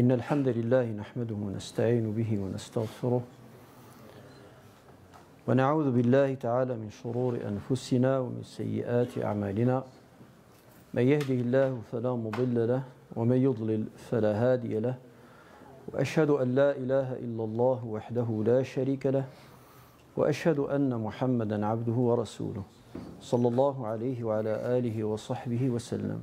إن الحمد لله نحمده ونستعين به ونستغفره ونعوذ بالله تعالى من شرور أنفسنا ومن سيئات أعمالنا من يهده الله فلا مضل له ومن يضلل فلا هادي له وأشهد أن لا إله إلا الله وحده لا شريك له وأشهد أن محمدا عبده ورسوله صلى الله عليه وعلى آله وصحبه وسلم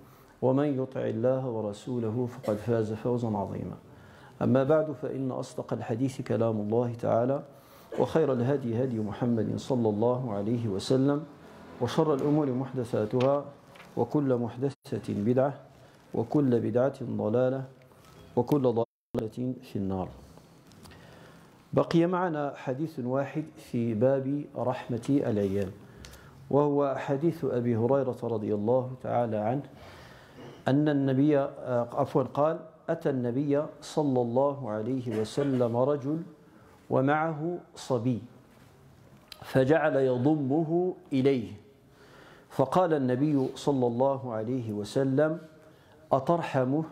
ومن يطع الله ورسوله فقد فاز فوزا عظيما أما بعد فإن أصدق الحديث كلام الله تعالى وخير الهدي هدي محمد صلى الله عليه وسلم وشر الأمور محدثاتها وكل محدثة بدعة وكل بدعة ضلالة وكل ضلالة في النار بقي معنا حديث واحد في باب رحمة العيال وهو حديث أبي هريرة رضي الله تعالى عنه أن النبي آه، عفوا قال أتى النبي صلى الله عليه وسلم رجل ومعه صبي فجعل يضمه إليه فقال النبي صلى الله عليه وسلم أترحمه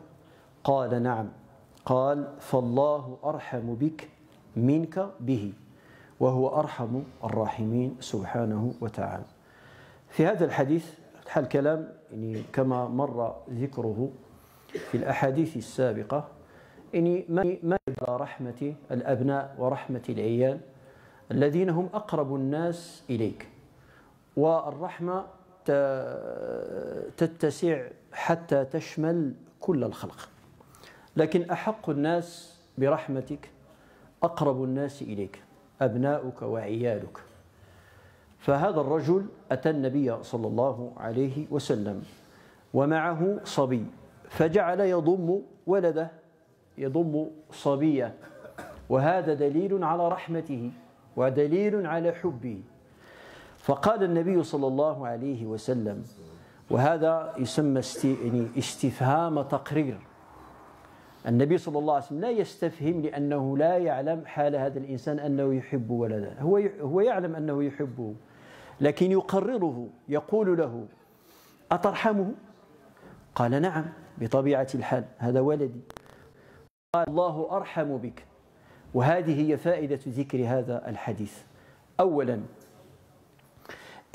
قال نعم قال فالله أرحم بك منك به وهو أرحم الراحمين سبحانه وتعالى في هذا الحديث حال الكلام يعني كما مر ذكره في الأحاديث السابقة يعني ما رحمة الأبناء ورحمة العيال الذين هم أقرب الناس إليك والرحمة تتسع حتى تشمل كل الخلق لكن أحق الناس برحمتك أقرب الناس إليك أبناؤك وعيالك فهذا الرجل أتى النبي صلى الله عليه وسلم ومعه صبي فجعل يضم ولده يضم صبيه وهذا دليل على رحمته ودليل على حبه فقال النبي صلى الله عليه وسلم وهذا يسمى يعني استفهام تقرير النبي صلى الله عليه وسلم لا يستفهم لأنه لا يعلم حال هذا الإنسان أنه يحب ولده هو هو يعلم أنه يحبه لكن يقرره يقول له أترحمه؟ قال نعم بطبيعة الحال هذا ولدي قال الله أرحم بك وهذه هي فائدة ذكر هذا الحديث أولا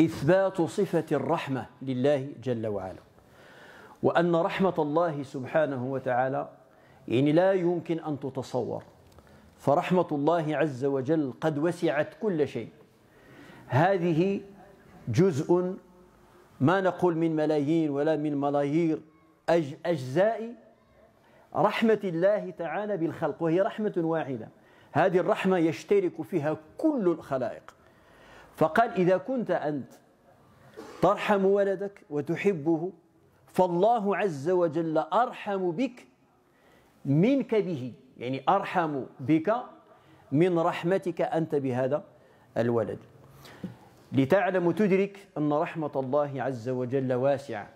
إثبات صفة الرحمة لله جل وعلا وأن رحمة الله سبحانه وتعالى يعني لا يمكن أن تتصور فرحمة الله عز وجل قد وسعت كل شيء هذه جزء ما نقول من ملايين ولا من ملايير أج أجزاء رحمة الله تعالى بالخلق وهي رحمة واحدة هذه الرحمة يشترك فيها كل الخلائق فقال إذا كنت أنت ترحم ولدك وتحبه فالله عز وجل أرحم بك منك به يعني أرحم بك من رحمتك أنت بهذا الولد لتعلم تدرك أن رحمة الله عز وجل واسعة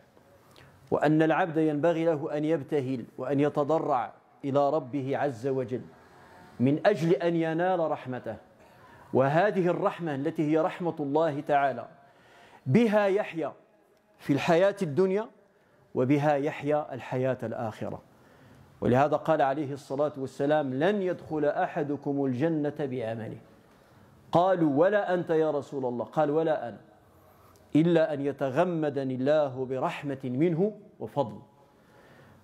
وأن العبد ينبغي له أن يبتهل وأن يتضرع إلى ربه عز وجل من أجل أن ينال رحمته وهذه الرحمة التي هي رحمة الله تعالى بها يحيا في الحياة الدنيا وبها يحيا الحياة الآخرة ولهذا قال عليه الصلاة والسلام لن يدخل أحدكم الجنة بأمله قالوا ولا أنت يا رسول الله قال ولا أنا إلا أن يتغمدني الله برحمة منه وفضل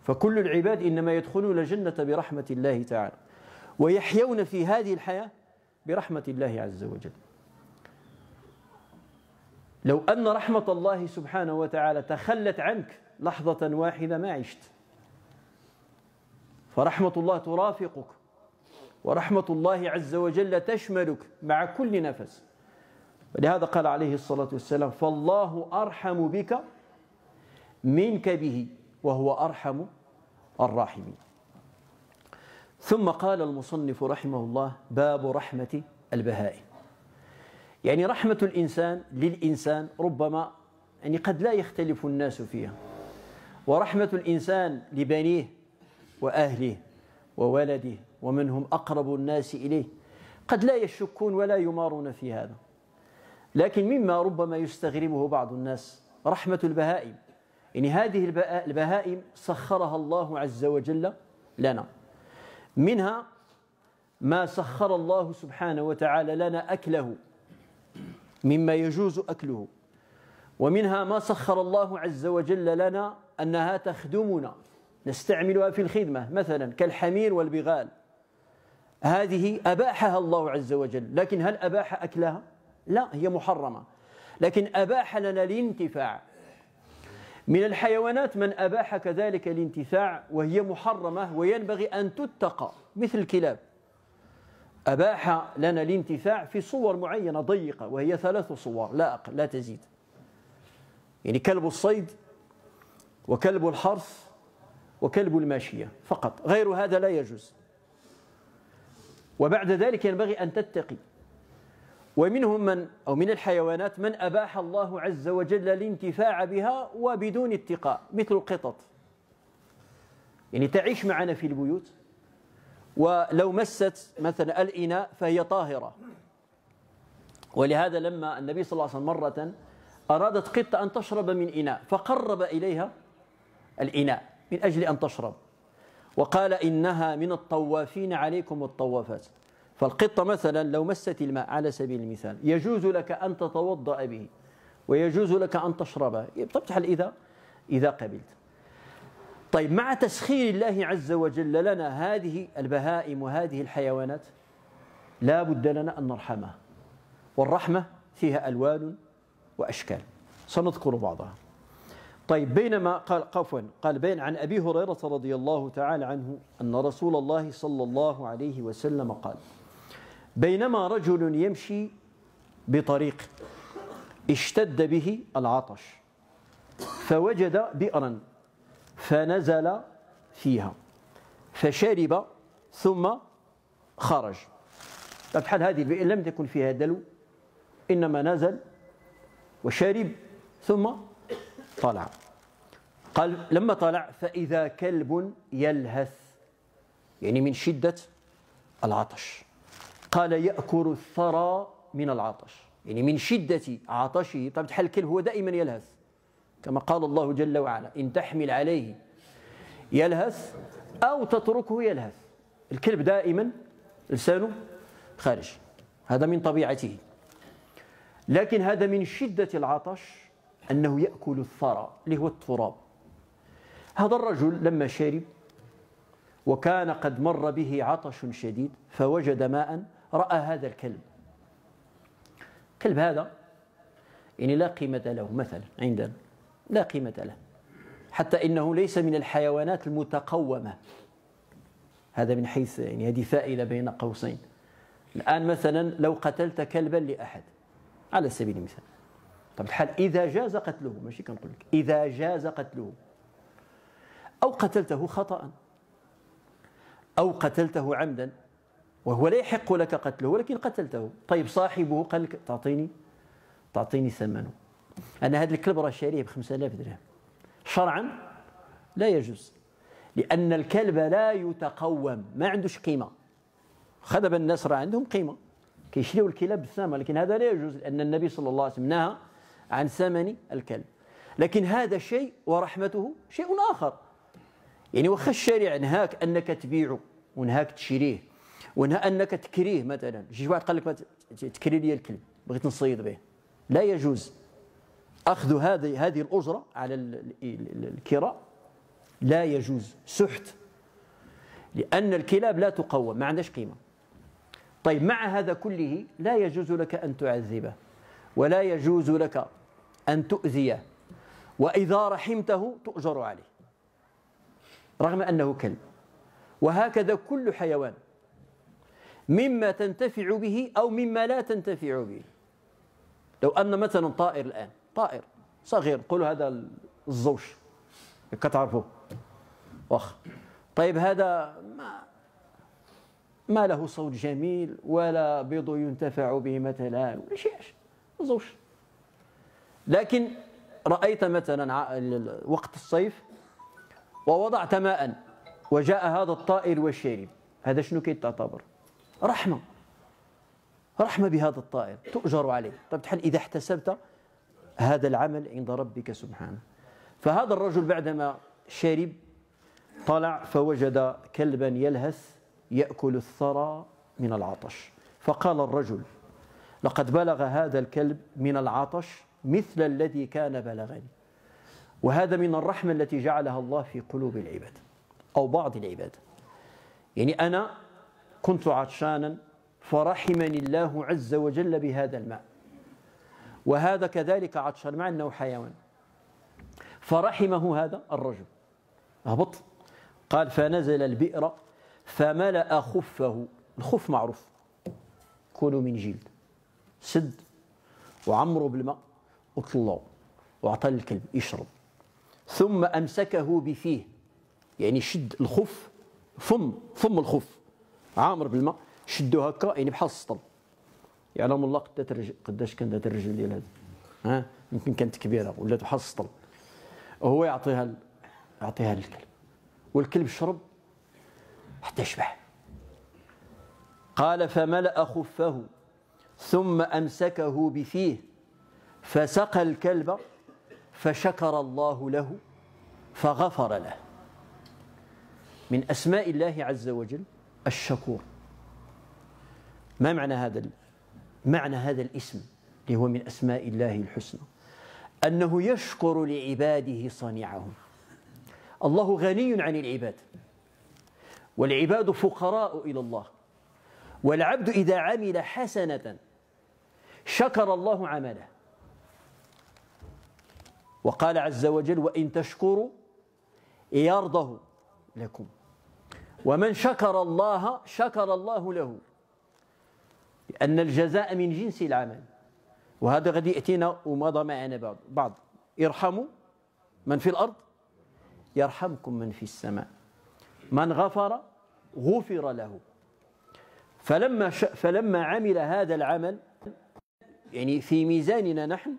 فكل العباد إنما يدخلون الجنة برحمة الله تعالى ويحيون في هذه الحياة برحمة الله عز وجل لو أن رحمة الله سبحانه وتعالى تخلت عنك لحظة واحدة ما عشت فرحمة الله ترافقك ورحمة الله عز وجل تشملك مع كل نفس ولهذا قال عليه الصلاة والسلام فالله أرحم بك منك به وهو أرحم الراحمين ثم قال المصنف رحمه الله باب رحمة البهائم يعني رحمة الإنسان للإنسان ربما يعني قد لا يختلف الناس فيها ورحمة الإنسان لبنيه وأهله وولده ومن هم أقرب الناس إليه قد لا يشكون ولا يمارون في هذا لكن مما ربما يستغربه بعض الناس رحمة البهائم إن يعني هذه البهائم سخرها الله عز وجل لنا منها ما سخر الله سبحانه وتعالى لنا أكله مما يجوز أكله ومنها ما سخر الله عز وجل لنا أنها تخدمنا نستعملها في الخدمة مثلا كالحمير والبغال هذه أباحها الله عز وجل لكن هل أباح أكلها؟ لا هي محرمة لكن أباح لنا الانتفاع من الحيوانات من أباح كذلك الانتفاع وهي محرمة وينبغي أن تتقى مثل الكلاب أباح لنا الانتفاع في صور معينة ضيقة وهي ثلاث صور لا أقل لا تزيد يعني كلب الصيد وكلب الحرث وكلب الماشية فقط غير هذا لا يجوز وبعد ذلك ينبغي أن تتقي ومنهم من أو من الحيوانات من أباح الله عز وجل الانتفاع بها وبدون اتقاء مثل القطط يعني تعيش معنا في البيوت ولو مست مثلا الإناء فهي طاهرة ولهذا لما النبي صلى الله عليه وسلم مرة أرادت قطة أن تشرب من إناء فقرب إليها الإناء من أجل أن تشرب وقال إنها من الطوافين عليكم والطوافات فالقطة مثلا لو مست الماء على سبيل المثال يجوز لك أن تتوضأ به ويجوز لك أن تشربه تبتحل إذا إذا قبلت طيب مع تسخير الله عز وجل لنا هذه البهائم وهذه الحيوانات لا بد لنا أن نرحمها والرحمة فيها ألوان وأشكال سنذكر بعضها طيب بينما قال عفوا قال بين عن ابي هريره رضي الله تعالى عنه ان رسول الله صلى الله عليه وسلم قال بينما رجل يمشي بطريق اشتد به العطش فوجد بئرا فنزل فيها فشرب ثم خرج بحال طيب، هذه البئر لم تكن فيها دلو انما نزل وشرب ثم طلع قال لما طلع فإذا كلب يلهث يعني من شدة العطش قال يأكل الثرى من العطش يعني من شدة عطشه طبعا تحل الكلب هو دائما يلهث كما قال الله جل وعلا إن تحمل عليه يلهث أو تتركه يلهث الكلب دائما لسانه خارج هذا من طبيعته لكن هذا من شدة العطش أنه يأكل الثرى اللي هو التراب هذا الرجل لما شرب وكان قد مر به عطش شديد فوجد ماء رأى هذا الكلب كلب هذا يعني لا قيمة له مثلا عندنا لا قيمة له حتى إنه ليس من الحيوانات المتقومة هذا من حيث يعني هذه فائدة بين قوسين الآن مثلا لو قتلت كلبا لأحد على سبيل المثال طب الحال إذا جاز قتله ماشي كنقول لك إذا جاز قتله أو قتلته خطأ أو قتلته عمدا وهو لا يحق لك قتله ولكن قتلته طيب صاحبه قال لك تعطيني تعطيني ثمنه أنا هذا الكلب راه شاريه ب 5000 درهم شرعا لا يجوز لأن الكلب لا يتقوم ما عندوش قيمة خدب الناس راه عندهم قيمة كيشريو الكلاب بالثمن لكن هذا لا يجوز لأن النبي صلى الله عليه وسلم نهى عن ثمن الكلب لكن هذا شيء ورحمته شيء آخر يعني واخا الشارع نهاك أنك تبيعه ونهاك تشريه ونهى أنك تكريه مثلا شي واحد قال لك تكري لي الكلب بغيت نصيد به لا يجوز أخذ هذه هذه الأجرة على الكراء لا يجوز سحت لأن الكلاب لا تقوم ما عندهاش قيمة طيب مع هذا كله لا يجوز لك أن تعذبه ولا يجوز لك أن تؤذيه وإذا رحمته تؤجر عليه رغم أنه كلب وهكذا كل حيوان مما تنتفع به أو مما لا تنتفع به لو أن مثلا طائر الآن طائر صغير قل هذا الزوج كتعرفوه واخ طيب هذا ما ما له صوت جميل ولا بيض ينتفع به مثلا ولا شيء الزوج لكن رأيت مثلا وقت الصيف ووضعت ماء وجاء هذا الطائر والشارب هذا شنو كيتعتبر رحمة رحمة بهذا الطائر تؤجر عليه طيب تحل إذا احتسبت هذا العمل عند ربك سبحانه فهذا الرجل بعدما شرب طلع فوجد كلبا يلهث يأكل الثرى من العطش فقال الرجل لقد بلغ هذا الكلب من العطش مثل الذي كان بلغني وهذا من الرحمة التي جعلها الله في قلوب العباد أو بعض العباد يعني أنا كنت عطشانا فرحمني الله عز وجل بهذا الماء وهذا كذلك عطشان مع أنه حيوان فرحمه هذا الرجل هبط قال فنزل البئر فملأ خفه الخف معروف كونوا من جلد سد وعمره بالماء اطلع وعطى الكلب يشرب ثم امسكه بفيه يعني شد الخف فم فم الخف عامر بالماء شدو هكا يعني بحال السطل يعلم الله قداش الرجل قداش كان ذات الرجل ديال هذا ها يمكن كانت كبيره ولات بحال السطل وهو يعطيها ال... يعطيها للكلب والكلب شرب حتى شبح قال فملأ خفه ثم أمسكه بفيه فسقى الكلب فشكر الله له فغفر له من أسماء الله عز وجل الشكور ما معنى هذا معنى هذا الاسم اللي هو من أسماء الله الحسنى أنه يشكر لعباده صنيعهم الله غني عن العباد والعباد فقراء إلى الله والعبد إذا عمل حسنة شكر الله عمله وقال عز وجل وإن تشكروا يرضه لكم ومن شكر الله شكر الله له لأن الجزاء من جنس العمل وهذا غادي يأتينا ومضى معنا بعض بعض ارحموا من في الأرض يرحمكم من في السماء من غفر غفر له فلما ش... فلما عمل هذا العمل يعني في ميزاننا نحن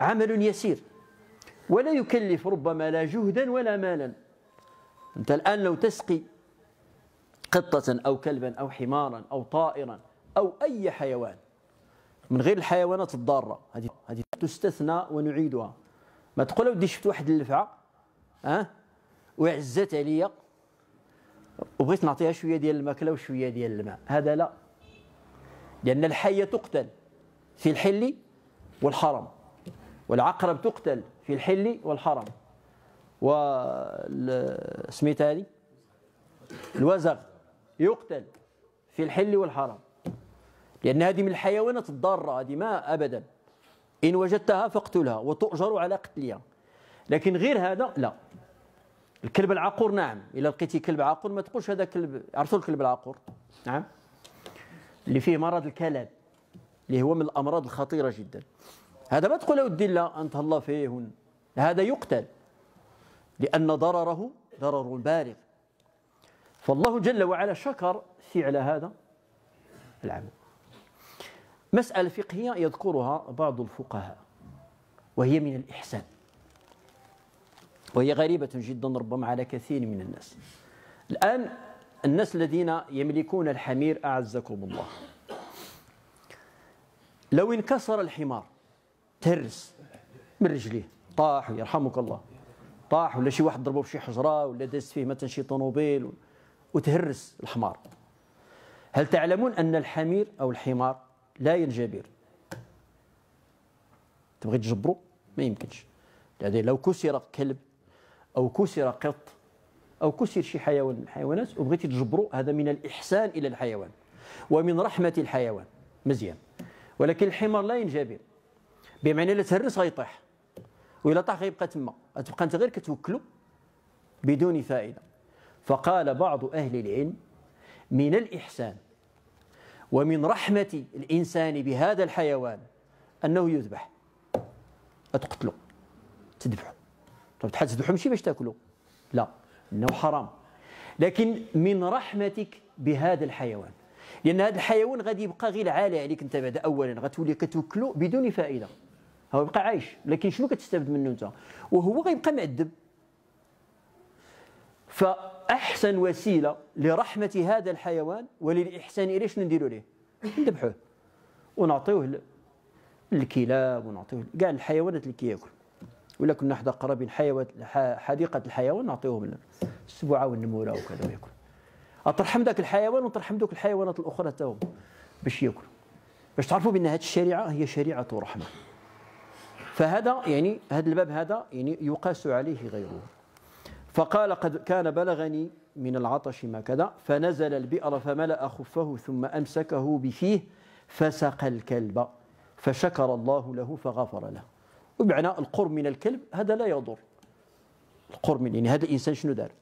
عمل يسير ولا يكلف ربما لا جهدا ولا مالا أنت الآن لو تسقي قطة أو كلبا أو حمارا أو طائرا أو أي حيوان من غير الحيوانات الضارة هذه هذه تستثنى ونعيدها ما تقول لو شفت واحد اللفعة ها أه؟ وعزت عليا وبغيت نعطيها شوية ديال الماكلة وشوية ديال الماء هذا لا لأن الحية تقتل في الحل والحرم والعقرب تقتل في الحل والحرم وسميتها هذه إيه الوزغ يقتل في الحل والحرم لأن هذه من الحيوانات الضارة هذه ما أبدا إن وجدتها فاقتلها وتؤجر على قتلها لكن غير هذا لا الكلب العقور نعم إلا لقيتي كلب عقور ما تقولش هذا كلب عرفتوا الكلب العقور نعم اللي فيه مرض الكلب اللي هو من الأمراض الخطيرة جدا هذا ما تقول له الدلة أنت الله فيه هذا يقتل لأن ضرره ضرر بالغ فالله جل وعلا شكر فعل هذا العمل مسألة فقهية يذكرها بعض الفقهاء وهي من الإحسان وهي غريبة جدا ربما على كثير من الناس الآن الناس الذين يملكون الحمير أعزكم الله لو انكسر الحمار تهرس من رجليه طاح يرحمك الله طاح ولا شي واحد ضربه بشي حجره ولا داز فيه مثلا شي طوموبيل وتهرس الحمار هل تعلمون ان الحمير او الحمار لا ينجبر تبغي تجبرو ما يمكنش يعني لو كسر كلب او كسر قط او كسر شي حيوان من الحيوانات وبغيتي تجبرو هذا من الاحسان الى الحيوان ومن رحمه الحيوان مزيان ولكن الحمار لا ينجبر بمعنى الا تهرس غيطيح وإلا طاح غيبقى تما تبقى أنت غير كتوكلو بدون فائدة فقال بعض أهل العلم من الإحسان ومن رحمة الإنسان بهذا الحيوان أنه يذبح تقتلو تذبحو طب تذبحو ماشي باش تاكلو لا انه حرام لكن من رحمتك بهذا الحيوان لان هذا الحيوان غادي يبقى غير عالي عليك انت بعد اولا غتولي كتوكلو بدون فائده هو يبقى عايش لكن شنو كتستافد منه انت وهو غيبقى معذب فاحسن وسيله لرحمه هذا الحيوان وللاحسان اليه شنو نديروا ليه نذبحوه ونعطيوه للكلاب ونعطيوه كاع الحيوانات اللي كياكل ولا كنا حدا قرابين حديقه الحيوان نعطيوهم السبعه والنموره وكذا وياكل ترحم ذاك الحيوان وترحم ذوك الحيوانات الاخرى تاهم باش ياكلوا باش تعرفوا بان هذه الشريعه هي شريعه رحمه فهذا يعني هذا الباب هذا يعني يقاس عليه غيره فقال قد كان بلغني من العطش ما كذا فنزل البئر فملأ خفه ثم أمسكه بفيه فسق الكلب فشكر الله له فغفر له وبعنا القرب من الكلب هذا لا يضر القرب من يعني هذا الانسان شنو دار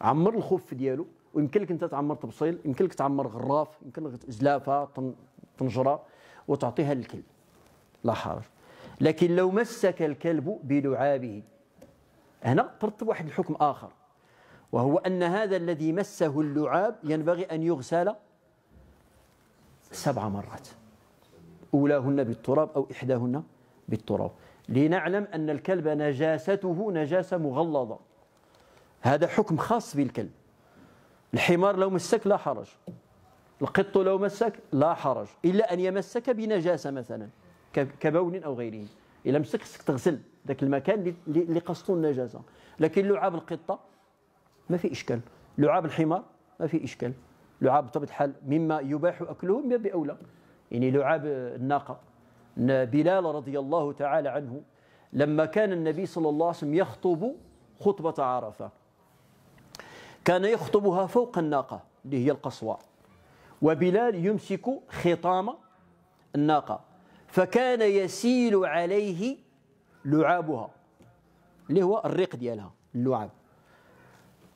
عمر الخف دياله ويمكن لك انت تعمر تبصيل يمكن لك تعمر غراف يمكن لك زلافه طنجره وتعطيها للكلب لا حرج لكن لو مسك الكلب بلعابه هنا ترتب واحد الحكم آخر وهو أن هذا الذي مسه اللعاب ينبغي أن يغسل سبع مرات أولاهن بالتراب أو إحداهن بالتراب لنعلم أن الكلب نجاسته نجاسة مغلظة هذا حكم خاص بالكلب الحمار لو مسك لا حرج القط لو مسك لا حرج إلا أن يمسك بنجاسة مثلا كبول او غيره الا مسك خصك تغسل ذاك المكان اللي قصته النجاسه لكن لعاب القطه ما في اشكال لعاب الحمار ما في اشكال لعاب بطبيعه الحال مما يباح اكله باب باولى يعني لعاب الناقه بلال رضي الله تعالى عنه لما كان النبي صلى الله عليه وسلم يخطب خطبه عرفه كان يخطبها فوق الناقه اللي هي القصوى وبلال يمسك خطام الناقه فكان يسيل عليه لعابها اللي هو الريق ديالها اللعاب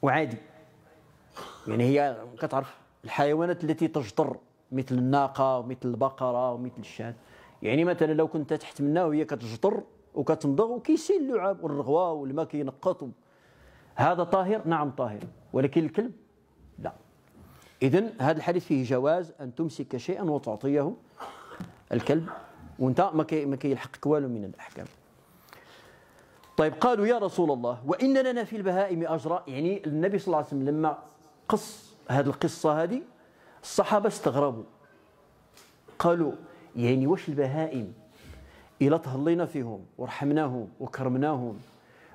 وعادي يعني هي كتعرف الحيوانات التي تجطر مثل الناقه ومثل البقره ومثل الشاة يعني مثلا لو كنت تحت منها وهي كتجطر وكتمضغ وكيسيل اللعاب والرغوه والماء كينقط هذا طاهر نعم طاهر ولكن الكلب لا اذا هذا الحديث فيه جواز ان تمسك شيئا وتعطيه الكلب وانت ما كي ما كيلحقك والو من الاحكام طيب قالوا يا رسول الله وان لنا في البهائم اجرا يعني النبي صلى الله عليه وسلم لما قص هذه القصه هذه الصحابه استغربوا قالوا يعني واش البهائم الا تهلينا فيهم ورحمناهم وكرمناهم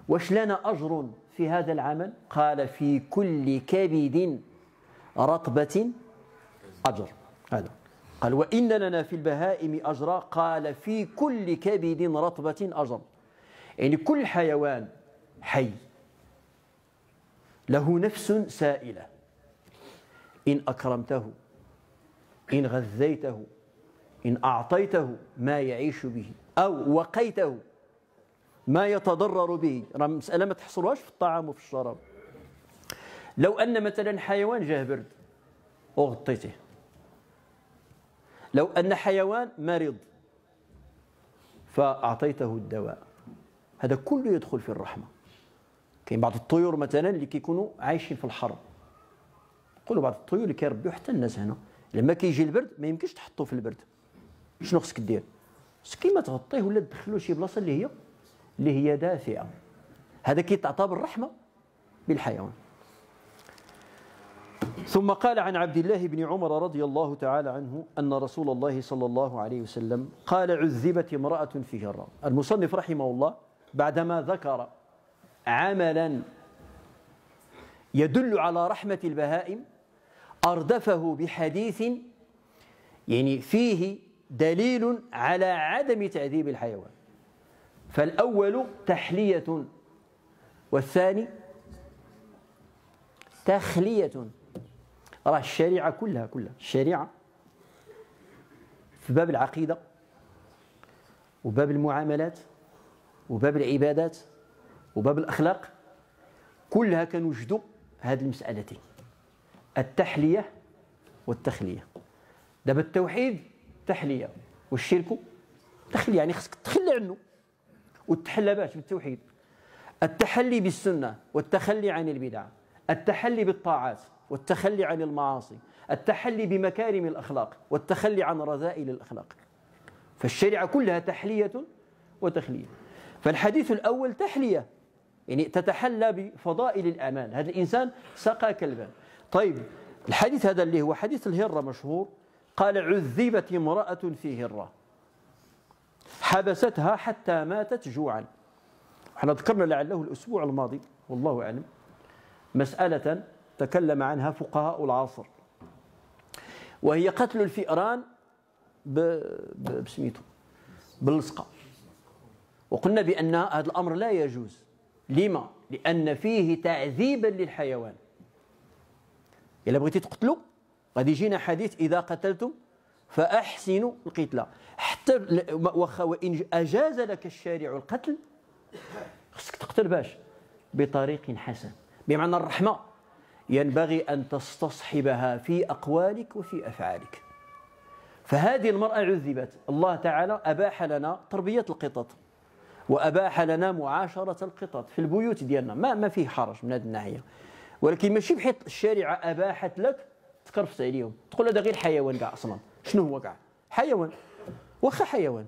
واش لنا اجر في هذا العمل قال في كل كبد رطبه اجر هذا قال وإن لنا في البهائم أجرا قال في كل كبد رطبة أجر يعني كل حيوان حي له نفس سائلة إن أكرمته إن غذيته إن أعطيته ما يعيش به أو وقيته ما يتضرر به راه المسألة ما تحصلهاش في الطعام وفي الشراب لو أن مثلا حيوان جاه برد وغطيته لو أن حيوان مرض فأعطيته الدواء هذا كله يدخل في الرحمة كاين بعض الطيور مثلا اللي كيكونوا عايشين في الحرب نقولوا بعض الطيور اللي كيربيو حتى الناس هنا لما كيجي البرد ما يمكنش تحطوه في البرد شنو خصك دير خصك ما تغطيه ولا تدخلوه شي بلاصه اللي هي اللي هي دافئه هذا كيتعطى بالرحمه بالحيوان ثم قال عن عبد الله بن عمر رضي الله تعالى عنه أن رسول الله صلى الله عليه وسلم قال عذبت امرأة في جرة المصنف رحمه الله بعدما ذكر عملا يدل على رحمة البهائم أردفه بحديث يعني فيه دليل على عدم تعذيب الحيوان فالأول تحلية والثاني تخلية راه الشريعه كلها كلها الشريعه في باب العقيده وباب المعاملات وباب العبادات وباب الاخلاق كلها كنوجدوا هذه المسالتين التحليه والتخليه دابا التوحيد تحليه والشرك تخليه يعني خصك تخلى عنه وتحلى باش بالتوحيد التحلي بالسنه والتخلي عن البدع التحلي بالطاعات والتخلي عن المعاصي التحلي بمكارم الأخلاق والتخلي عن رذائل الأخلاق فالشريعة كلها تحلية وتخلية فالحديث الأول تحلية يعني تتحلى بفضائل الأعمال هذا الإنسان سقى كلبا طيب الحديث هذا اللي هو حديث الهرة مشهور قال عذبت امرأة في هرة حبستها حتى ماتت جوعا احنا ذكرنا لعله الأسبوع الماضي والله أعلم مسألة تكلم عنها فقهاء العصر وهي قتل الفئران بسميتو باللصقة وقلنا بأن هذا الأمر لا يجوز لما؟ لأن فيه تعذيبا للحيوان إلا بغيتي تقتلوا غادي يجينا حديث إذا قتلتم فأحسنوا القتلى حتى واخا وإن أجاز لك الشارع القتل خصك تقتل باش بطريق حسن بمعنى الرحمة ينبغي أن تستصحبها في أقوالك وفي أفعالك فهذه المرأة عذبت الله تعالى أباح لنا تربية القطط وأباح لنا معاشرة القطط في البيوت ديالنا ما ما فيه حرج من هذه الناحية ولكن ماشي بحيث الشريعة أباحت لك تكرفت عليهم تقول هذا غير حيوان كاع أصلا شنو هو كاع حيوان واخا حيوان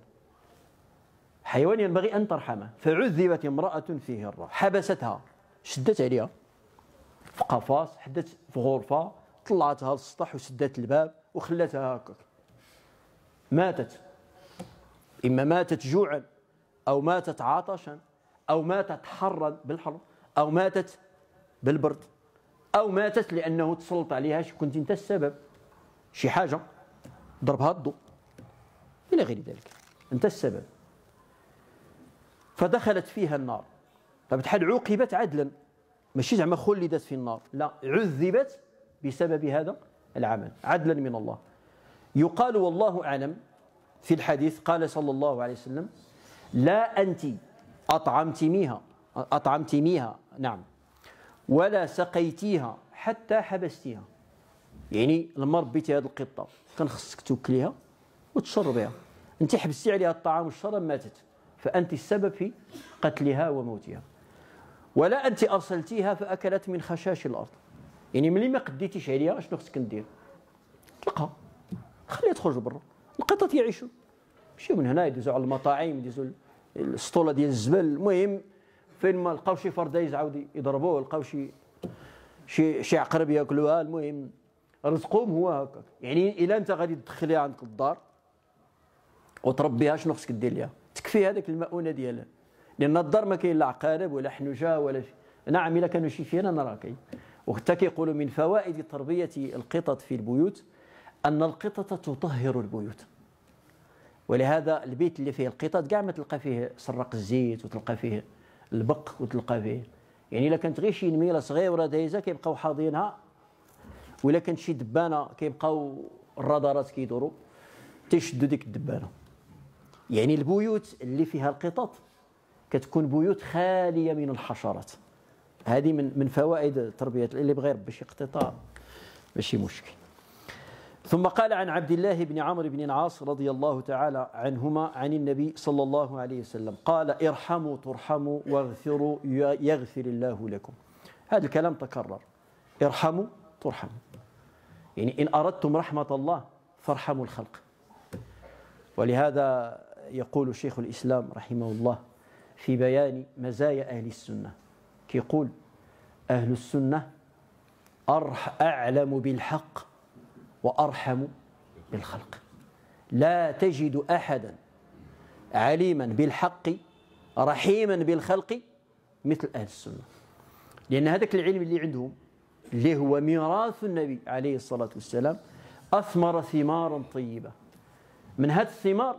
حيوان ينبغي أن ترحمه فعذبت امرأة فيه الرحم حبستها شدت عليها في قفص حدات في غرفه طلعتها للسطح وسدات الباب وخلاتها هكاك ماتت اما ماتت جوعا او ماتت عطشا او ماتت حرا بالحر او ماتت بالبرد او ماتت لانه تسلط عليها كنت انت السبب شي حاجه ضربها الضوء الى غير ذلك انت السبب فدخلت فيها النار فبتحد طيب، عوقبت عدلا ماشي زعما خلدت في النار لا عذبت بسبب هذا العمل عدلا من الله يقال والله أعلم في الحديث قال صلى الله عليه وسلم لا أنت أطعمتميها أطعمتميها نعم ولا سقيتيها حتى حبستيها يعني لما ربيتي هذه القطه كان خصك توكليها وتشربيها انت حبستي عليها الطعام والشراب ماتت فانت السبب في قتلها وموتها ولا انت ارسلتيها فاكلت من خشاش الارض يعني ملي ما قديتيش عليها شنو خصك ندير طلقها خليها تخرج برا القطط يعيشوا مشيو من هنا يدوزوا على المطاعم يدوزوا السطوله ديال الزبل المهم فين ما لقاو شي فردايز عاود يضربوه لقاو شي شي شي عقرب ياكلوها المهم رزقهم هو هكاك يعني الا انت غادي تدخليها عندك الدار وتربيها شنو خصك دير ليها تكفي هذاك المؤونه ديالها لان الدار ما كاين لا عقارب ولا حنجه ولا شيء نعم الا كانوا شي فينا نرى كاين وحتى كيقولوا من فوائد تربيه القطط في البيوت ان القطط تطهر البيوت ولهذا البيت اللي فيه القطط كاع ما تلقى فيه سراق الزيت وتلقى فيه البق وتلقى فيه يعني الا كانت غير شي نميله صغيره دايزه كيبقاو حاضينها ولا كانت شي دبانه كيبقاو الرادارات كيدوروا تيشدوا ديك الدبانه يعني البيوت اللي فيها القطط كتكون بيوت خاليه من الحشرات هذه من من فوائد تربيه اللي بغى يربي شي اقتطاع ماشي مشكل ثم قال عن عبد الله بن عمرو بن العاص رضي الله تعالى عنهما عن النبي صلى الله عليه وسلم قال ارحموا ترحموا واغفروا يغفر الله لكم هذا الكلام تكرر ارحموا ترحموا يعني إن أردتم رحمة الله فارحموا الخلق ولهذا يقول شيخ الإسلام رحمه الله في بيان مزايا أهل السنة كيقول أهل السنة أرح أعلم بالحق وأرحم بالخلق لا تجد أحدا عليما بالحق رحيما بالخلق مثل أهل السنة لأن هذاك العلم اللي عندهم اللي هو ميراث النبي عليه الصلاة والسلام أثمر ثمارا طيبة من هذه الثمار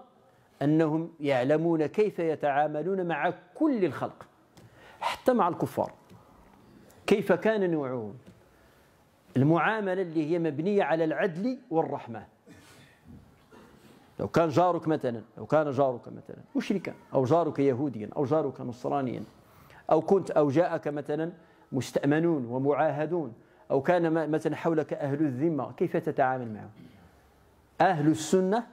أنهم يعلمون كيف يتعاملون مع كل الخلق حتى مع الكفار كيف كان نوعهم المعاملة اللي هي مبنية على العدل والرحمة لو كان جارك مثلا لو كان جارك مثلا مشركا أو جارك يهوديا أو جارك نصرانيا أو كنت أو جاءك مثلا مستأمنون ومعاهدون أو كان مثلا حولك أهل الذمة كيف تتعامل معهم أهل السنة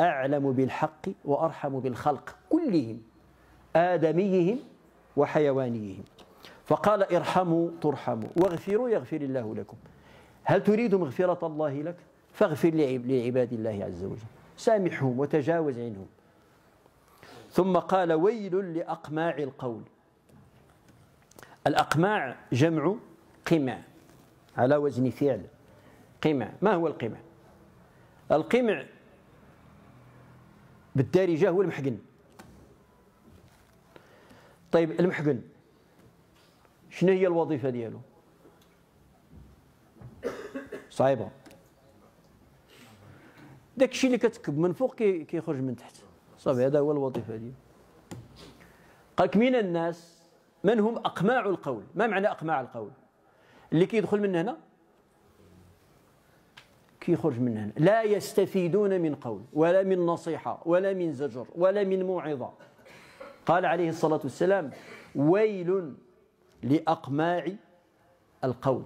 أعلم بالحق وأرحم بالخلق كلهم آدميهم وحيوانيهم فقال ارحموا ترحموا واغفروا يغفر الله لكم هل تريد مغفرة الله لك فاغفر لعباد الله عز وجل سامحهم وتجاوز عنهم ثم قال ويل لأقماع القول الأقماع جمع قمع على وزن فعل قمع ما هو القمع القمع بالدارجة هو المحقن طيب المحقن شنو هي الوظيفه ديالو صعيبه داك الشيء اللي كتكب من فوق كيخرج من تحت صافي هذا هو الوظيفه ديالو قالك من الناس من هم اقماع القول ما معنى اقماع القول اللي كيدخل من هنا كي يخرج من هنا لا يستفيدون من قول ولا من نصيحة ولا من زجر ولا من موعظة قال عليه الصلاة والسلام ويل لأقماع القول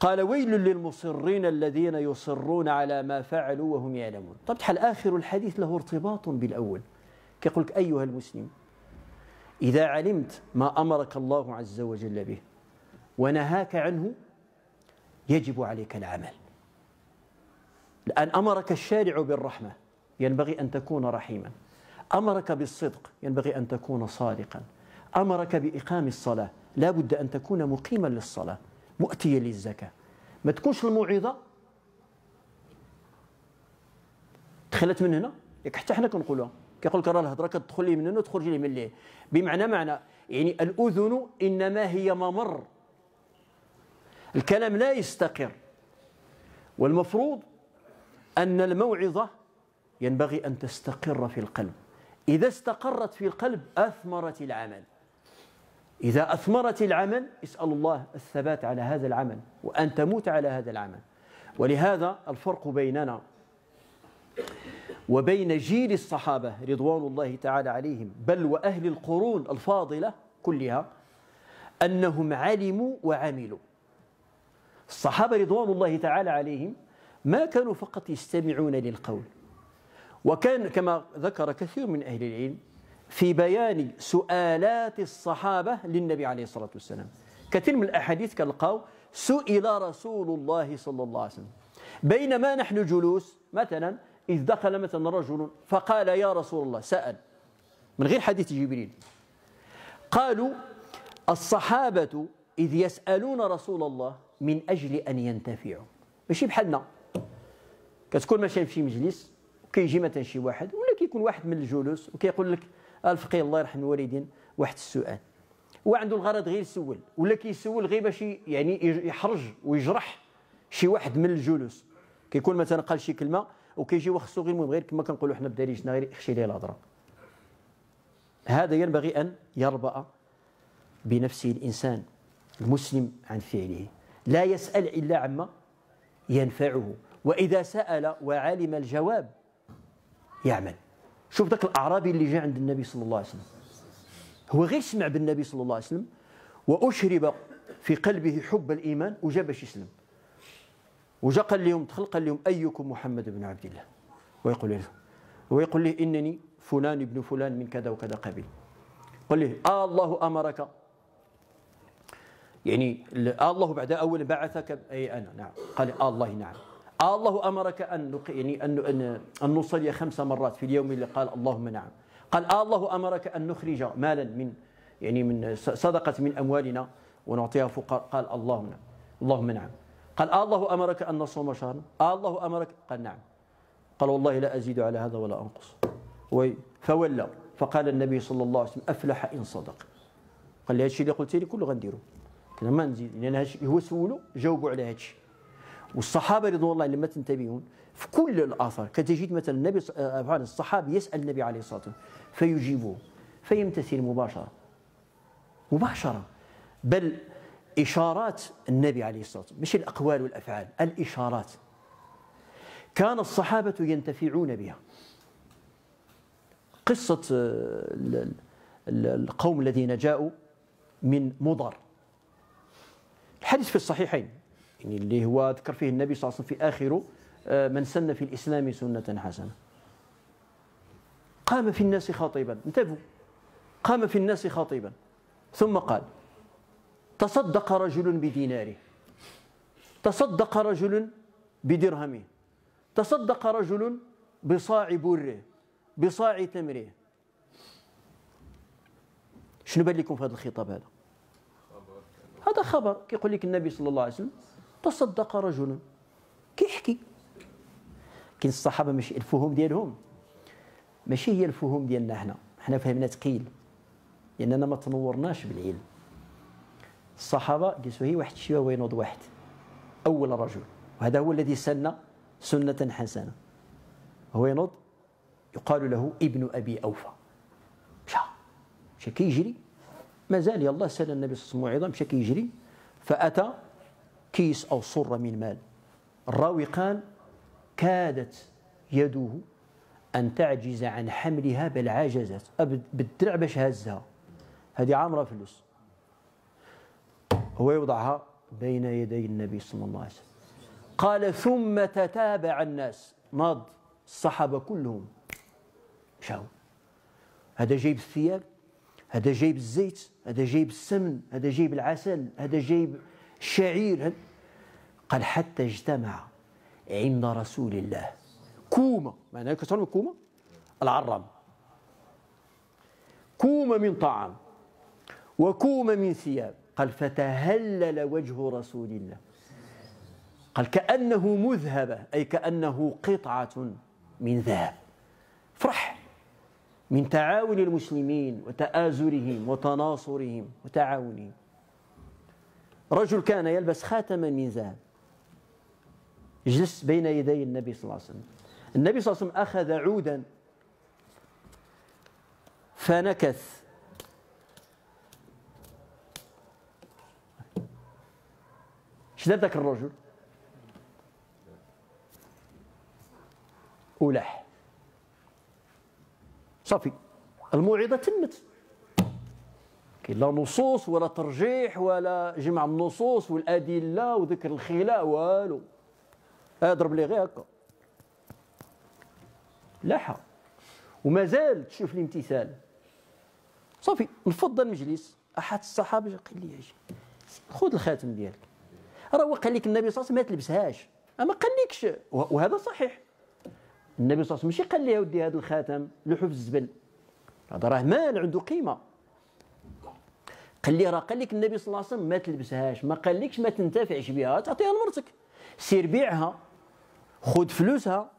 قال ويل للمصرين الذين يصرون على ما فعلوا وهم يعلمون طب تحل آخر الحديث له ارتباط بالأول كيقول لك أيها المسلم إذا علمت ما أمرك الله عز وجل به ونهاك عنه يجب عليك العمل الآن أمرك الشارع بالرحمة ينبغي أن تكون رحيما أمرك بالصدق ينبغي أن تكون صادقا أمرك بإقام الصلاة لا بد أن تكون مقيما للصلاة مؤتيا للزكاة ما تكونش الموعظة دخلت من هنا ياك حتى حنا كنقولوها كيقول لك راه الهضره كتدخل لي من هنا وتخرج لي من ليه بمعنى معنى يعني الاذن انما هي ممر الكلام لا يستقر والمفروض أن الموعظة ينبغي أن تستقر في القلب إذا استقرت في القلب أثمرت العمل إذا أثمرت العمل اسأل الله الثبات على هذا العمل وأن تموت على هذا العمل ولهذا الفرق بيننا وبين جيل الصحابة رضوان الله تعالى عليهم بل وأهل القرون الفاضلة كلها أنهم علموا وعملوا الصحابة رضوان الله تعالى عليهم ما كانوا فقط يستمعون للقول وكان كما ذكر كثير من أهل العلم في بيان سؤالات الصحابة للنبي عليه الصلاة والسلام كثير من الأحاديث كنلقاو سئل رسول الله صلى الله عليه وسلم بينما نحن جلوس مثلا إذ دخل مثلا رجل فقال يا رسول الله سأل من غير حديث جبريل قالوا الصحابة إذ يسألون رسول الله من أجل أن ينتفعوا ماشي بحالنا كتكون ماشي في شي مجلس وكيجي مثلا شي واحد ولا كيكون واحد من الجلوس وكيقول لك آه، الفقيه الله يرحم الوالدين واحد السؤال وعنده الغرض غير يسول ولا كيسول غير باش يعني يحرج ويجرح شي واحد من الجلوس كيكون مثلا قال شي كلمه وكيجي وخصو غير المهم غير كما كنقولوا حنا بدارجنا غير يخشي ليه الهضره هذا ينبغي ان يربأ بنفسه الانسان المسلم عن فعله لا يسأل الا عما ينفعه وإذا سأل وعلم الجواب يعمل شوف ذاك الأعرابي اللي جاء عند النبي صلى الله عليه وسلم هو غير سمع بالنبي صلى الله عليه وسلم وأشرب في قلبه حب الإيمان وجا باش يسلم وجا قال لهم دخل قال لهم أيكم محمد بن عبد الله ويقول له ويقول له إنني فلان ابن فلان من كذا وكذا قبيل قال له آه الله أمرك يعني آه الله بعد أول بعثك أي أنا نعم قال آه الله نعم الله امرك ان يعني ان ان نصلي خمس مرات في اليوم اللي قال اللهم نعم قال الله امرك ان نخرج مالا من يعني من صدقه من اموالنا ونعطيها فقراء قال اللهم نعم اللهم نعم قال الله امرك ان نصوم شهرا الله امرك قال نعم قال والله لا ازيد على هذا ولا انقص وي فولى فقال النبي صلى الله عليه وسلم افلح ان صدق قال لي هذا الشيء اللي قلت لي كله غنديرو ما نزيد لان هو سولو جاوبوا على هذا الشيء والصحابه رضوان الله لما تنتبهون في كل الاثار كتجد مثلا النبي آه، الصحابي يسال النبي عليه الصلاه والسلام فيجيبه فيمتثل مباشره مباشره بل اشارات النبي عليه الصلاه والسلام مش الاقوال والافعال الاشارات كان الصحابه ينتفعون بها قصه آه، القوم الذين جاءوا من مضر الحديث في الصحيحين يعني اللي هو ذكر فيه النبي صلى الله عليه وسلم في آخره آه، من سن في الإسلام سنة حسنة قام في الناس خطيبا انتبهوا قام في الناس خطيبا ثم قال تصدق رجل بديناره تصدق رجل بدرهمه تصدق رجل بصاع بره بصاع تمره شنو بان لكم في هذا الخطاب هذا هذا خبر كيقول لك النبي صلى الله عليه وسلم تصدق رجل كيحكي كاين الصحابه ماشي الفهوم ديالهم ماشي هي الفهوم ديالنا حنا حنا فهمنا ثقيل لاننا ما تنورناش بالعلم الصحابه جلسوا هي واحد الشيء وينوض واحد اول رجل وهذا هو الذي سن سنه حسنه ينوض يقال له ابن ابي اوفى مشى مشى كيجري مازال يلاه سال النبي صلى الله عليه وسلم موعظه مشى كيجري فاتى كيس أو صرة من مال الراوي قال كادت يده أن تعجز عن حملها بل عجزت بالدرع باش هزها هذه عامرة فلوس هو يوضعها بين يدي النبي صلى الله عليه وسلم قال ثم تتابع الناس ناض الصحابة كلهم شاو هذا جيب الثياب هذا جيب الزيت هذا جيب السمن هذا جيب العسل هذا جيب شعيرا قال حتى اجتمع عند رسول الله كومة معناها كسر كومة العرام كومة من طعام وكومة من ثياب قال فتهلل وجه رسول الله قال كأنه مذهبة أي كأنه قطعة من ذهب فرح من تعاون المسلمين وتآزرهم وتناصرهم وتعاونهم رجل كان يلبس خاتما من ذهب جلس بين يدي النبي صلى الله عليه وسلم النبي صلى الله عليه وسلم أخذ عودا فنكث شدار ذاك الرجل أولح صافي الموعظة تمت كاين لا نصوص ولا ترجيح ولا جمع النصوص والادله وذكر الخلاء والو اضرب لي غير هكا لاحة ومازال تشوف الامتثال صافي نفض المجلس احد الصحابه قال لي اجي خذ الخاتم ديالك راه هو قال لك النبي صلى الله عليه وسلم ما تلبسهاش ما قال لكش وهذا صحيح النبي صلى الله عليه وسلم ماشي قال لي يا ودي هذا الخاتم في الزبل هذا راه مال عنده قيمه قال لي راه قال لك النبي صلى الله عليه وسلم ما تلبسهاش ما قال لكش ما تنتفعش بها تعطيها لمرتك سير بيعها خذ فلوسها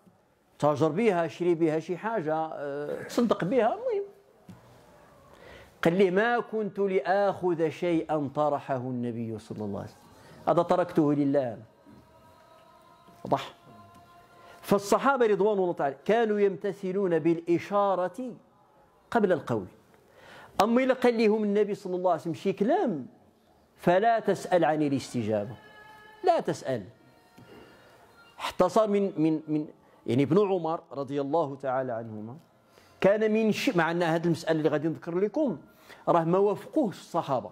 تاجر بها شري بها شي حاجه آه، تصدق بها المهم قال لي ما كنت لآخذ شيئا طرحه النبي صلى الله عليه وسلم هذا تركته لله واضح فالصحابة رضوان الله تعالى كانوا يمتثلون بالإشارة قبل القول أما إلا قال لهم النبي صلى الله عليه وسلم شي كلام فلا تسأل عن الاستجابة لا تسأل حتى صار من من من يعني ابن عمر رضي الله تعالى عنهما كان من شيء مع ان هذه المساله اللي غادي نذكر لكم راه ما وافقوه الصحابه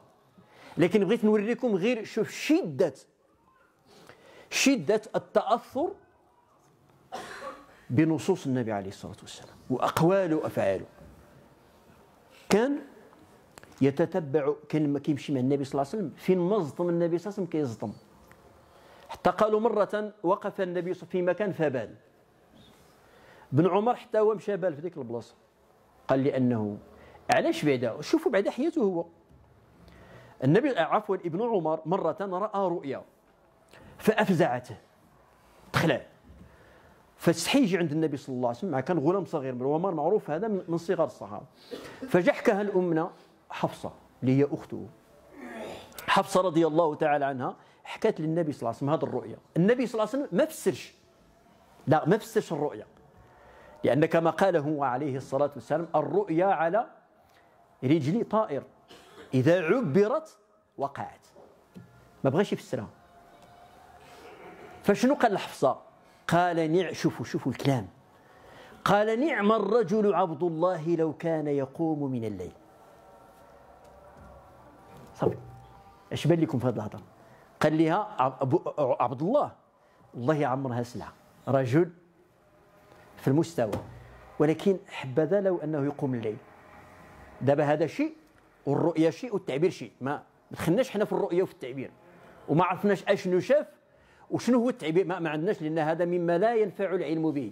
لكن بغيت نوريكم غير شوف شده شده التاثر بنصوص النبي عليه الصلاه والسلام واقواله وافعاله كان يتتبع كان ما كيمشي مع النبي صلى الله عليه وسلم فين ما زطم النبي صلى الله عليه وسلم كيزطم حتى قالوا مره وقف النبي في مكان فبال بن عمر حتى هو مشى بال في ديك البلاصه قال لانه علاش بعدا شوفوا بعدا حياته هو النبي عفوا ابن عمر مرة رأى رؤيا فأفزعته تخلع فاستحي يجي عند النبي صلى الله عليه وسلم كان غلام صغير من عمر معروف هذا من صغار الصحابة فجحكها الأمنة حفصة اللي هي أخته حفصة رضي الله تعالى عنها حكت للنبي صلى الله عليه وسلم هذه الرؤيا النبي صلى الله عليه وسلم ما فسرش لا ما فسرش الرؤيا لأن كما قال هو عليه الصلاة والسلام الرؤيا على رجل طائر إذا عبرت وقعت ما بغاش يفسرها فشنو قال لحفصة قال نع شوفوا شوفوا الكلام قال نعم الرجل عبد الله لو كان يقوم من الليل صافي اش بان لكم في هذه الهضره قال لها عبد الله الله يعمرها سلعه رجل في المستوى ولكن حبذا لو انه يقوم الليل دابا هذا شيء والرؤيه شيء والتعبير شيء ما دخلناش حنا في الرؤيه وفي التعبير وما عرفناش اشنو شاف وشنو هو التعبير ما, ما عندناش لان هذا مما لا ينفع العلم به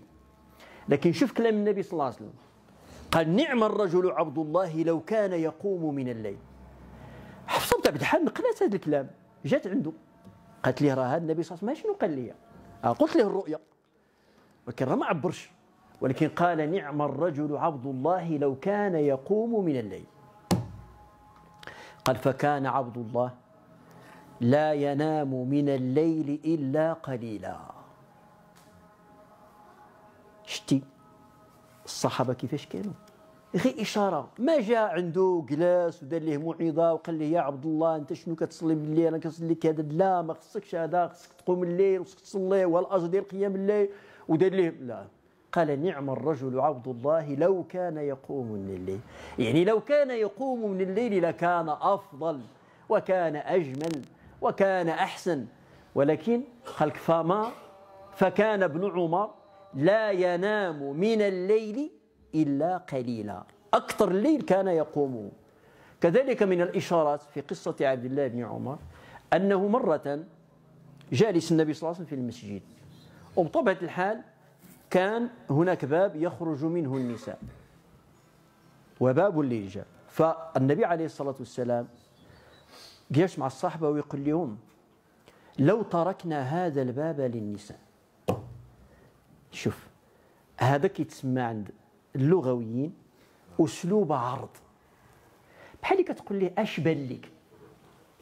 لكن شوف كلام النبي صلى الله عليه وسلم قال نعم الرجل عبد الله لو كان يقوم من الليل عبد الحليم نقلات هذا الكلام جات عنده قالت لي راه هذا النبي صلى الله عليه وسلم شنو قال لي آه، قلت له الرؤيا ولكن راه ما عبرش ولكن قال نعم الرجل عبد الله لو كان يقوم من الليل قال فكان عبد الله لا ينام من الليل إلا قليلا شتي الصحابة كيفاش كانوا غير اشاره ما جا عنده جلاس ودار ليه موعظه وقال ليه يا عبد الله انت شنو كتصلي بالليل انا كنصلي كذا لا ما خصكش هذا خصك تقوم الليل وخصك تصلي والاجر ديال قيام الليل ودار ليه لا قال نعم الرجل عبد الله لو كان يقوم من الليل يعني لو كان يقوم من الليل لكان افضل وكان اجمل وكان احسن ولكن خلق فما فكان ابن عمر لا ينام من الليل إلا قليلا أكثر الليل كان يقوم كذلك من الإشارات في قصة عبد الله بن عمر أنه مرة جالس النبي صلى الله عليه وسلم في المسجد وبطبيعة الحال كان هناك باب يخرج منه النساء وباب للرجال فالنبي عليه الصلاة والسلام جاش مع الصحبة ويقول لهم لو تركنا هذا الباب للنساء شوف هذا كيتسمى عند اللغويين اسلوب عرض بحال اللي كتقول ليه اش بان لك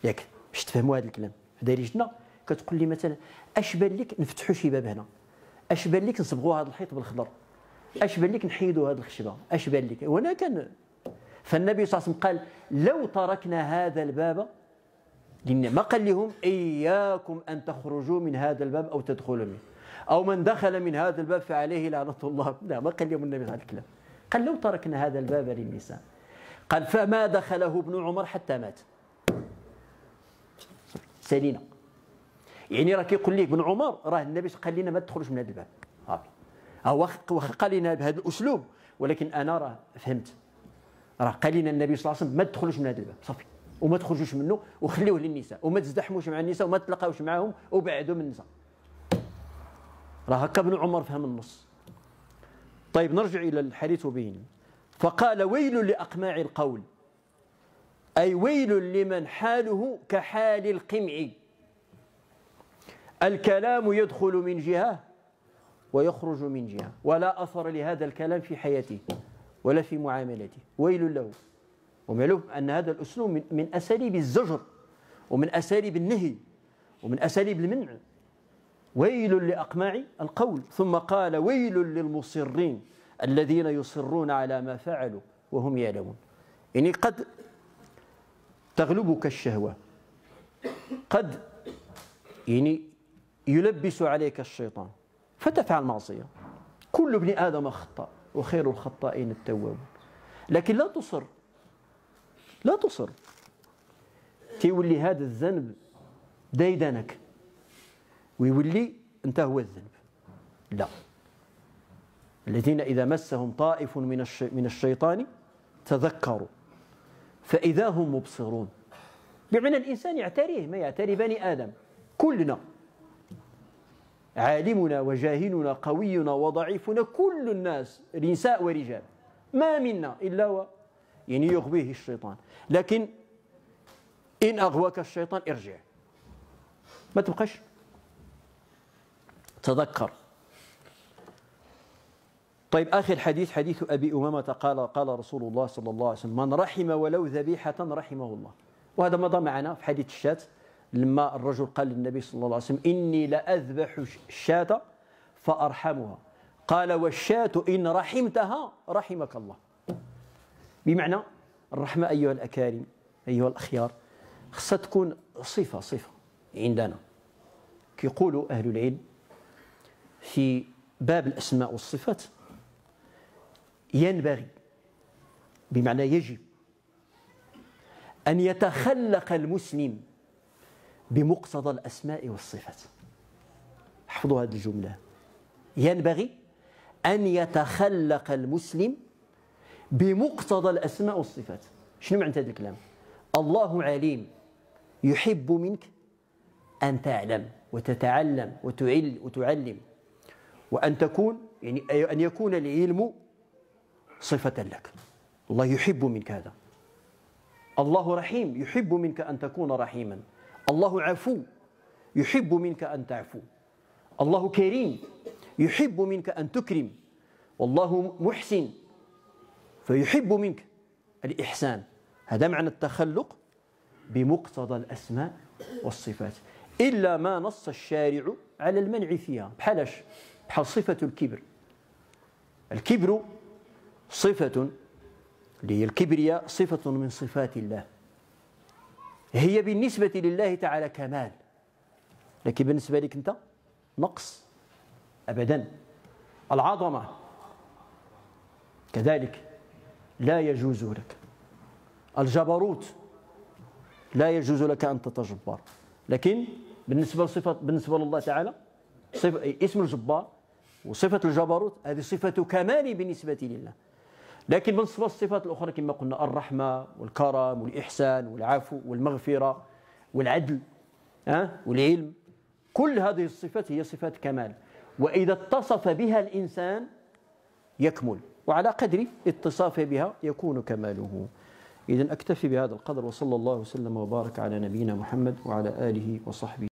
ياك باش تفهموا هذا الكلام في دارجتنا كتقول لي مثلا اش بان لك نفتحوا شي باب هنا اش بان لك نصبغوا هذا الحيط بالخضر اش بان لك نحيدوا هذه الخشبه اش بان لك وانا كان فالنبي صلى الله عليه وسلم قال لو تركنا هذا الباب ما قال لهم اياكم ان تخرجوا من هذا الباب او تدخلوا منه أو من دخل من هذا الباب فعليه لعنة الله لا ما قال يوم النبي هذا الكلام قال لو تركنا هذا الباب للنساء قال فما دخله ابن عمر حتى مات سالينا يعني راه كيقول لي ابن عمر راه النبي قال لنا ما تدخلوش من هذا الباب صافي آه. هو واخا قال لنا بهذا الاسلوب ولكن انا راه فهمت راه قال لنا النبي صلى الله عليه وسلم ما تدخلوش من هذا الباب صافي وما تخرجوش منه وخليوه للنساء وما تزدحموش مع النساء وما تلقاوش معاهم وبعدوا من النساء راه هكا ابن عمر فهم النص طيب نرجع إلى الحديث وبين فقال ويل لأقماع القول أي ويل لمن حاله كحال القمع الكلام يدخل من جهة ويخرج من جهة ولا أثر لهذا الكلام في حياته ولا في معاملته ويل له ومعلوم أن هذا الأسلوب من أساليب الزجر ومن أساليب النهي ومن أساليب المنع ويل لأقماع القول ثم قال ويل للمصرين الذين يصرون على ما فعلوا وهم يعلمون يعني قد تغلبك الشهوة قد يعني يلبس عليك الشيطان فتفعل معصية كل ابن آدم خطأ وخير الخطائين التوابون لكن لا تصر لا تصر تيولي هذا الذنب ديدنك ويولي انت هو الذنب لا الذين إذا مسهم طائف من من الشيطان تذكروا فإذا هم مبصرون بمعنى الإنسان يعتريه ما يعتري بني آدم كلنا عالمنا وجاهلنا قوينا وضعيفنا كل الناس نساء ورجال ما منا إلا و يعني يغويه الشيطان لكن إن أغواك الشيطان ارجع ما تبقاش تذكر طيب آخر حديث حديث أبي أمامة قال قال رسول الله صلى الله عليه وسلم من رحم ولو ذبيحة رحمه الله وهذا مضى معنا في حديث الشاة لما الرجل قال للنبي صلى الله عليه وسلم إني لأذبح الشاة فأرحمها قال والشاة إن رحمتها رحمك الله بمعنى الرحمة أيها الأكارم أيها الأخيار خصها تكون صفة صفة عندنا كيقولوا أهل العلم في باب الأسماء والصفات ينبغي بمعنى يجب أن يتخلق المسلم بمقتضى الأسماء والصفات احفظوا هذه الجملة ينبغي أن يتخلق المسلم بمقتضى الأسماء والصفات شنو معنى هذا الكلام الله عليم يحب منك أن تعلم وتتعلم وتعل وتعلم وأن تكون يعني أن يكون العلم صفة لك الله يحب منك هذا الله رحيم يحب منك أن تكون رحيما الله عفو يحب منك أن تعفو الله كريم يحب منك أن تكرم والله محسن فيحب منك الإحسان هذا معنى التخلق بمقتضى الأسماء والصفات إلا ما نص الشارع على المنع فيها بحالاش صفة الكبر الكبر صفة الكبرياء صفة من صفات الله هي بالنسبة لله تعالى كمال لكن بالنسبة لك أنت نقص أبدا العظمة كذلك لا يجوز لك الجبروت لا يجوز لك أن تتجبر لكن بالنسبة لصفة بالنسبة لله تعالى صفة إيه، اسم الجبار وصفة الجبروت هذه صفة كمال بالنسبة لله لكن من الصفات الأخرى كما قلنا الرحمة والكرم والإحسان والعفو والمغفرة والعدل أه؟ والعلم كل هذه الصفات هي صفات كمال وإذا اتصف بها الإنسان يكمل وعلى قدر اتصافه بها يكون كماله إذا أكتفي بهذا القدر وصلى الله وسلم وبارك على نبينا محمد وعلى آله وصحبه